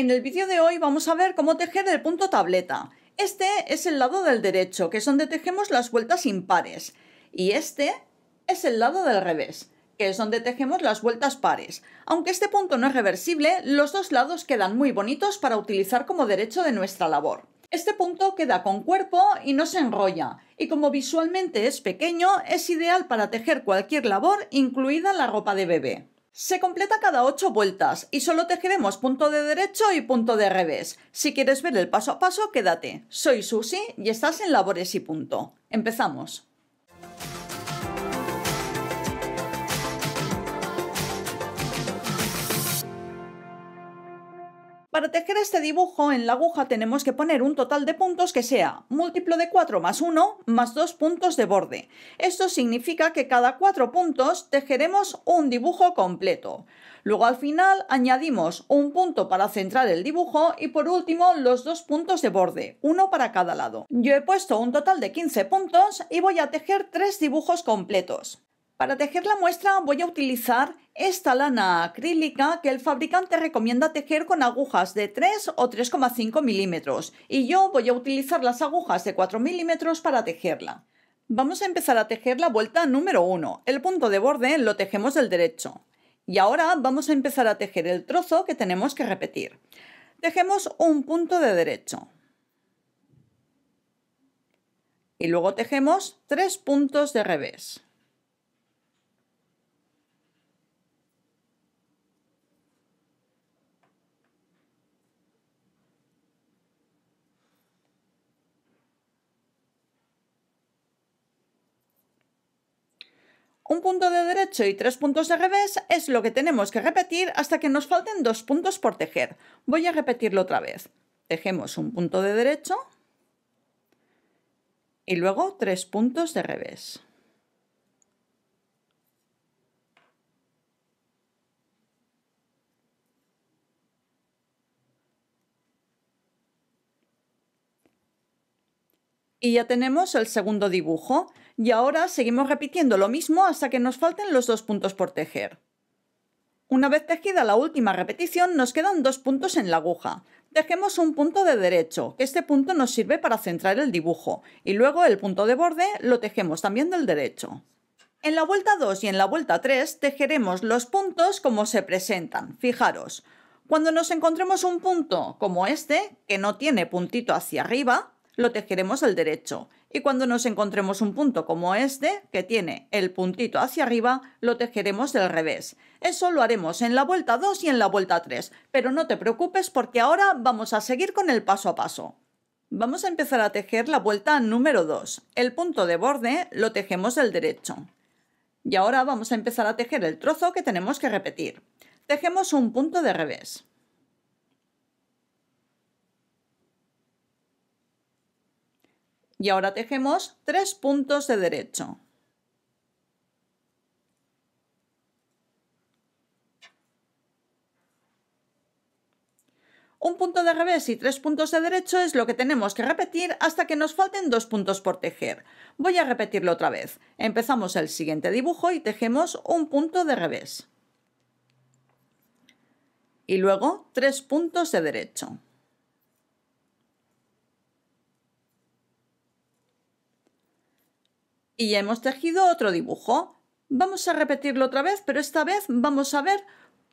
En el vídeo de hoy vamos a ver cómo tejer el punto tableta. Este es el lado del derecho, que es donde tejemos las vueltas impares. Y este es el lado del revés, que es donde tejemos las vueltas pares. Aunque este punto no es reversible, los dos lados quedan muy bonitos para utilizar como derecho de nuestra labor. Este punto queda con cuerpo y no se enrolla, y como visualmente es pequeño, es ideal para tejer cualquier labor, incluida la ropa de bebé. Se completa cada 8 vueltas y solo tejeremos punto de derecho y punto de revés. Si quieres ver el paso a paso, quédate. Soy Susi y estás en Labores y Punto. Empezamos. Para tejer este dibujo en la aguja tenemos que poner un total de puntos que sea múltiplo de 4 más 1 más 2 puntos de borde. Esto significa que cada 4 puntos tejeremos un dibujo completo. Luego al final añadimos un punto para centrar el dibujo y por último los dos puntos de borde, uno para cada lado. Yo he puesto un total de 15 puntos y voy a tejer 3 dibujos completos. Para tejer la muestra voy a utilizar esta lana acrílica que el fabricante recomienda tejer con agujas de 3 o 3,5 milímetros y yo voy a utilizar las agujas de 4 milímetros para tejerla. Vamos a empezar a tejer la vuelta número 1. El punto de borde lo tejemos del derecho. Y ahora vamos a empezar a tejer el trozo que tenemos que repetir. Tejemos un punto de derecho. Y luego tejemos tres puntos de revés. Un punto de derecho y tres puntos de revés es lo que tenemos que repetir hasta que nos falten dos puntos por tejer. Voy a repetirlo otra vez. Tejemos un punto de derecho y luego tres puntos de revés. Y ya tenemos el segundo dibujo. Y ahora seguimos repitiendo lo mismo hasta que nos falten los dos puntos por tejer. Una vez tejida la última repetición, nos quedan dos puntos en la aguja. Tejemos un punto de derecho, que este punto nos sirve para centrar el dibujo, y luego el punto de borde lo tejemos también del derecho. En la vuelta 2 y en la vuelta 3 tejeremos los puntos como se presentan. Fijaros, cuando nos encontremos un punto como este, que no tiene puntito hacia arriba, lo tejeremos al derecho y cuando nos encontremos un punto como este, que tiene el puntito hacia arriba, lo tejeremos del revés. Eso lo haremos en la vuelta 2 y en la vuelta 3, pero no te preocupes porque ahora vamos a seguir con el paso a paso. Vamos a empezar a tejer la vuelta número 2. El punto de borde lo tejemos al derecho. Y ahora vamos a empezar a tejer el trozo que tenemos que repetir. Tejemos un punto de revés. Y ahora tejemos tres puntos de derecho. Un punto de revés y tres puntos de derecho es lo que tenemos que repetir hasta que nos falten dos puntos por tejer. Voy a repetirlo otra vez. Empezamos el siguiente dibujo y tejemos un punto de revés. Y luego tres puntos de derecho. Y ya hemos tejido otro dibujo. Vamos a repetirlo otra vez, pero esta vez vamos a ver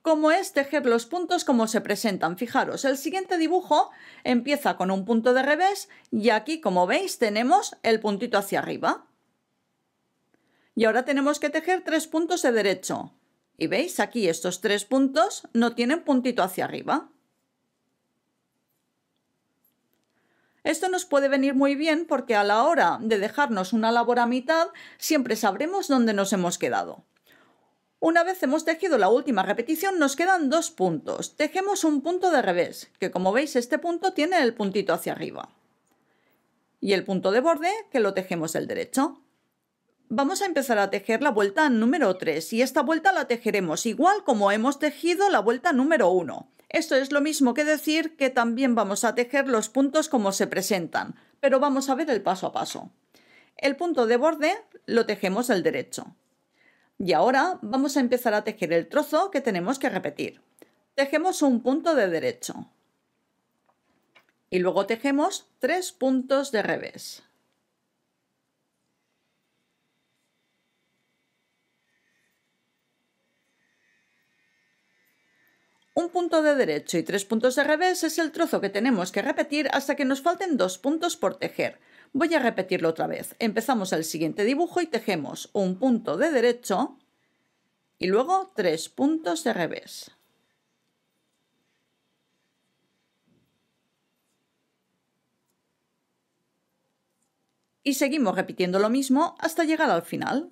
cómo es tejer los puntos como se presentan. Fijaros, el siguiente dibujo empieza con un punto de revés y aquí, como veis, tenemos el puntito hacia arriba. Y ahora tenemos que tejer tres puntos de derecho. Y veis, aquí estos tres puntos no tienen puntito hacia arriba. Esto nos puede venir muy bien porque a la hora de dejarnos una labor a mitad, siempre sabremos dónde nos hemos quedado. Una vez hemos tejido la última repetición, nos quedan dos puntos. Tejemos un punto de revés, que como veis este punto tiene el puntito hacia arriba. Y el punto de borde, que lo tejemos el derecho. Vamos a empezar a tejer la vuelta número 3 y esta vuelta la tejeremos igual como hemos tejido la vuelta número 1. Esto es lo mismo que decir que también vamos a tejer los puntos como se presentan, pero vamos a ver el paso a paso. El punto de borde lo tejemos al derecho. Y ahora vamos a empezar a tejer el trozo que tenemos que repetir. Tejemos un punto de derecho. Y luego tejemos tres puntos de revés. Un punto de derecho y tres puntos de revés es el trozo que tenemos que repetir hasta que nos falten dos puntos por tejer. Voy a repetirlo otra vez. Empezamos el siguiente dibujo y tejemos un punto de derecho y luego tres puntos de revés. y seguimos repitiendo lo mismo hasta llegar al final.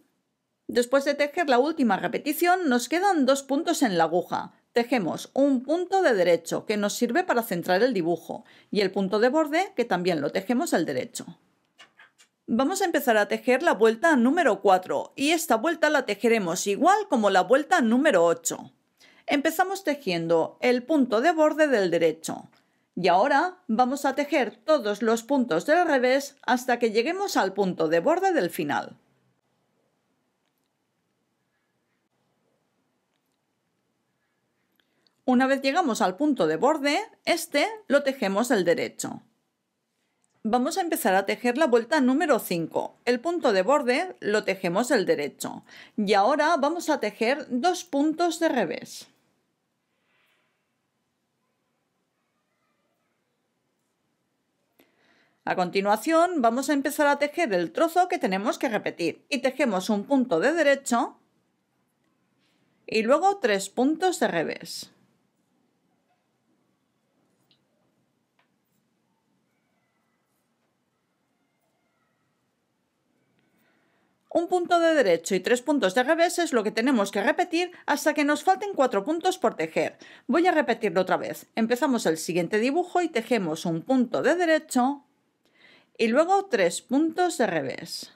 Después de tejer la última repetición nos quedan dos puntos en la aguja. Tejemos un punto de derecho que nos sirve para centrar el dibujo y el punto de borde que también lo tejemos al derecho. Vamos a empezar a tejer la vuelta número 4 y esta vuelta la tejeremos igual como la vuelta número 8. Empezamos tejiendo el punto de borde del derecho y ahora vamos a tejer todos los puntos del revés hasta que lleguemos al punto de borde del final. Una vez llegamos al punto de borde, este lo tejemos el derecho. Vamos a empezar a tejer la vuelta número 5. El punto de borde lo tejemos el derecho. Y ahora vamos a tejer dos puntos de revés. A continuación vamos a empezar a tejer el trozo que tenemos que repetir y tejemos un punto de derecho y luego tres puntos de revés. un punto de derecho y tres puntos de revés es lo que tenemos que repetir hasta que nos falten cuatro puntos por tejer. Voy a repetirlo otra vez. Empezamos el siguiente dibujo y tejemos un punto de derecho y luego tres puntos de revés.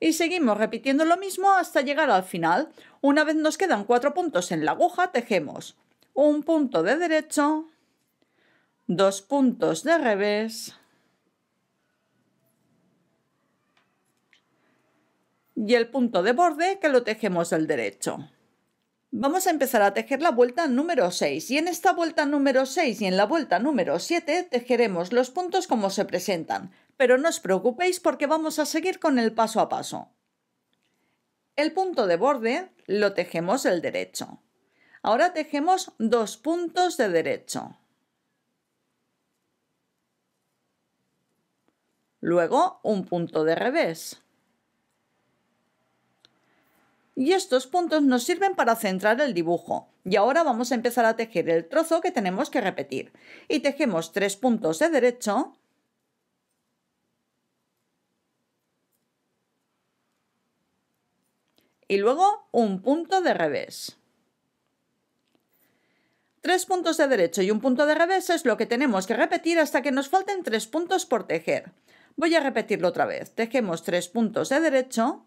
y seguimos repitiendo lo mismo hasta llegar al final. Una vez nos quedan cuatro puntos en la aguja, tejemos un punto de derecho dos puntos de revés y el punto de borde que lo tejemos del derecho. Vamos a empezar a tejer la vuelta número 6 y en esta vuelta número 6 y en la vuelta número 7 tejeremos los puntos como se presentan, pero no os preocupéis porque vamos a seguir con el paso a paso. El punto de borde lo tejemos del derecho. Ahora tejemos dos puntos de derecho. luego un punto de revés. Y estos puntos nos sirven para centrar el dibujo. Y ahora vamos a empezar a tejer el trozo que tenemos que repetir. Y tejemos tres puntos de derecho. Y luego un punto de revés. Tres puntos de derecho y un punto de revés es lo que tenemos que repetir hasta que nos falten tres puntos por tejer. Voy a repetirlo otra vez. Tejemos tres puntos de derecho.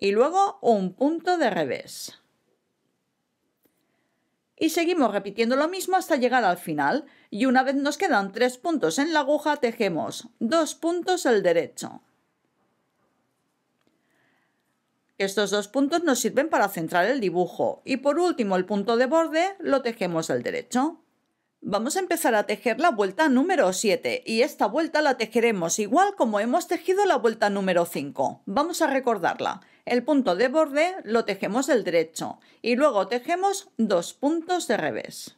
Y luego un punto de revés. Y seguimos repitiendo lo mismo hasta llegar al final. Y una vez nos quedan tres puntos en la aguja, tejemos dos puntos al derecho. Estos dos puntos nos sirven para centrar el dibujo y por último el punto de borde lo tejemos al derecho. Vamos a empezar a tejer la vuelta número 7 y esta vuelta la tejeremos igual como hemos tejido la vuelta número 5. Vamos a recordarla. El punto de borde lo tejemos del derecho y luego tejemos dos puntos de revés.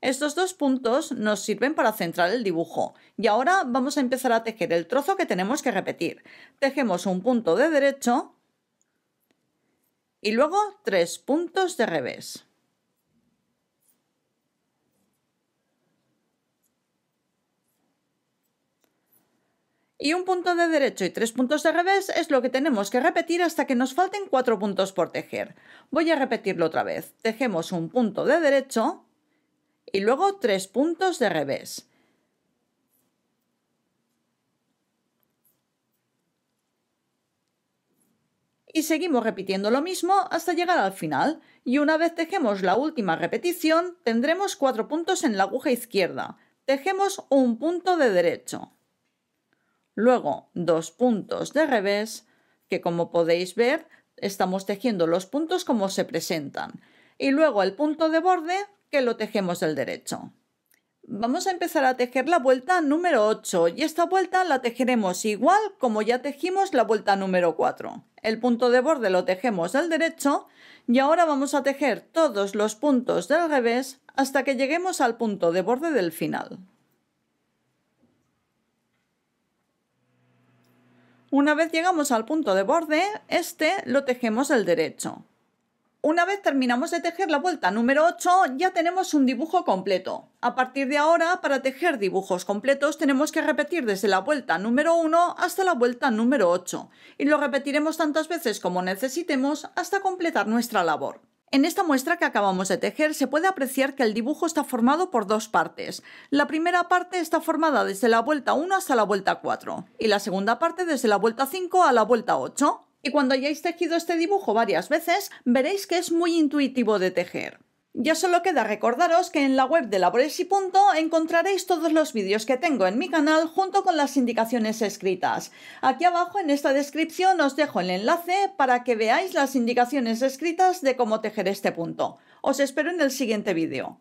Estos dos puntos nos sirven para centrar el dibujo y ahora vamos a empezar a tejer el trozo que tenemos que repetir. Tejemos un punto de derecho y luego tres puntos de revés. Y un punto de derecho y tres puntos de revés es lo que tenemos que repetir hasta que nos falten cuatro puntos por tejer. Voy a repetirlo otra vez. Tejemos un punto de derecho y luego tres puntos de revés. y seguimos repitiendo lo mismo hasta llegar al final, y una vez tejemos la última repetición tendremos cuatro puntos en la aguja izquierda. Tejemos un punto de derecho. Luego, dos puntos de revés, que como podéis ver, estamos tejiendo los puntos como se presentan. Y luego el punto de borde, que lo tejemos del derecho. Vamos a empezar a tejer la vuelta número 8 y esta vuelta la tejeremos igual como ya tejimos la vuelta número 4. El punto de borde lo tejemos del derecho y ahora vamos a tejer todos los puntos del revés hasta que lleguemos al punto de borde del final. Una vez llegamos al punto de borde, este lo tejemos al derecho. Una vez terminamos de tejer la vuelta número 8, ya tenemos un dibujo completo. A partir de ahora, para tejer dibujos completos, tenemos que repetir desde la vuelta número 1 hasta la vuelta número 8, y lo repetiremos tantas veces como necesitemos hasta completar nuestra labor. En esta muestra que acabamos de tejer se puede apreciar que el dibujo está formado por dos partes. La primera parte está formada desde la vuelta 1 hasta la vuelta 4 y la segunda parte desde la vuelta 5 a la vuelta 8. Y cuando hayáis tejido este dibujo varias veces, veréis que es muy intuitivo de tejer. Ya solo queda recordaros que en la web de Labores y Punto encontraréis todos los vídeos que tengo en mi canal junto con las indicaciones escritas. Aquí abajo en esta descripción os dejo el enlace para que veáis las indicaciones escritas de cómo tejer este punto. Os espero en el siguiente vídeo.